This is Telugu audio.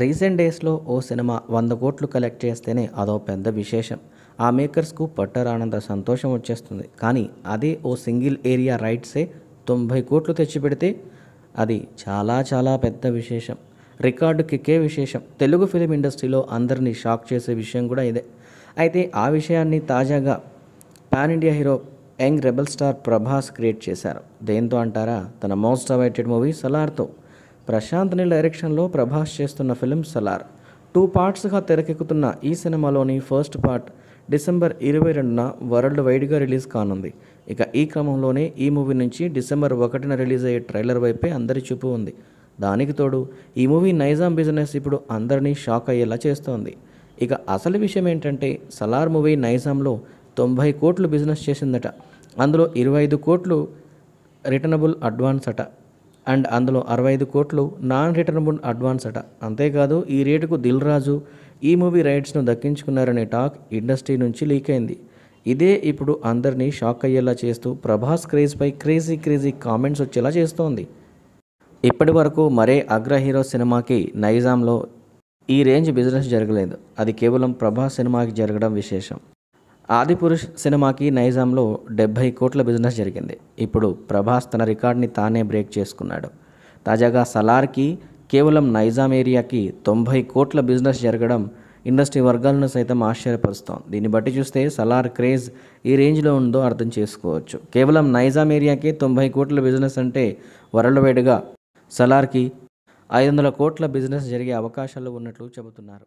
రీసెంట్ డేస్లో ఓ సినిమా వంద కోట్లు కలెక్ట్ చేస్తేనే అదో పెద్ద విశేషం ఆ మేకర్స్కు పట్టరానంత సంతోషం వచ్చేస్తుంది కానీ అదే ఓ సింగిల్ ఏరియా రైట్సే తొంభై కోట్లు తెచ్చిపెడితే అది చాలా చాలా పెద్ద విశేషం రికార్డు కిక్కే విశేషం తెలుగు ఫిలిం ఇండస్ట్రీలో అందరినీ షాక్ చేసే విషయం కూడా ఇదే అయితే ఆ విషయాన్ని తాజాగా pan India hero young rebel star Prabhas create చేశారు దేంతో అంటారా తన మోస్ట్ అవైటెడ్ మూవీ సలార్తో ప్రశాంత్ నీల్ డైరెక్షన్లో ప్రభాస్ చేస్తున్న ఫిలిం సలార్ టూ పార్ట్స్గా తెరకెక్కుతున్న ఈ సినిమాలోని ఫస్ట్ పార్ట్ డిసెంబర్ ఇరవై రెండున వరల్డ్ వైడ్గా రిలీజ్ కానుంది ఇక ఈ క్రమంలోనే ఈ మూవీ నుంచి డిసెంబర్ ఒకటిన రిలీజ్ అయ్యే ట్రైలర్ వైపే అందరి చూపు ఉంది దానికి తోడు ఈ మూవీ నైజాం బిజినెస్ ఇప్పుడు అందరినీ షాక్ అయ్యేలా చేస్తోంది ఇక అసలు విషయం ఏంటంటే సలార్ మూవీ నైజాంలో తొంభై కోట్లు బిజినెస్ చేసిందట అందులో ఇరవై ఐదు కోట్లు రిటర్నబుల్ అడ్వాన్స్ అట అండ్ అందులో అరవై ఐదు కోట్లు నాన్ రిటర్నబుల్ అడ్వాన్స్ అట అంతేకాదు ఈ రేటుకు దిల్ రాజు ఈ మూవీ రైట్స్ను దక్కించుకున్నారనే టాక్ ఇండస్ట్రీ నుంచి లీక్ అయింది ఇదే ఇప్పుడు అందరినీ షాక్ అయ్యేలా చేస్తూ ప్రభాస్ క్రేజ్పై క్రేజీ క్రేజీ కామెంట్స్ వచ్చేలా చేస్తోంది ఇప్పటి వరకు మరే అగ్ర హీరో సినిమాకి నైజాంలో ఈ రేంజ్ బిజినెస్ జరగలేదు అది కేవలం ప్రభాస్ సినిమాకి జరగడం విశేషం ఆదిపురుష్ సినిమాకి నైజాంలో డెబ్భై కోట్ల బిజినెస్ జరిగింది ఇప్పుడు ప్రభాస్ తన రికార్డ్ని తానే బ్రేక్ చేసుకున్నాడు తాజాగా సలార్కి కేవలం నైజాం ఏరియాకి తొంభై కోట్ల బిజినెస్ జరగడం ఇండస్ట్రీ వర్గాలను సైతం ఆశ్చర్యపరుస్తాం దీన్ని బట్టి చూస్తే సలార్ క్రేజ్ ఈ రేంజ్లో ఉందో అర్థం చేసుకోవచ్చు కేవలం నైజాం ఏరియాకి తొంభై కోట్ల బిజినెస్ అంటే వరల్డ్ వైడ్గా సలార్కి ఐదు వందల కోట్ల బిజినెస్ జరిగే అవకాశాలు ఉన్నట్లు చెబుతున్నారు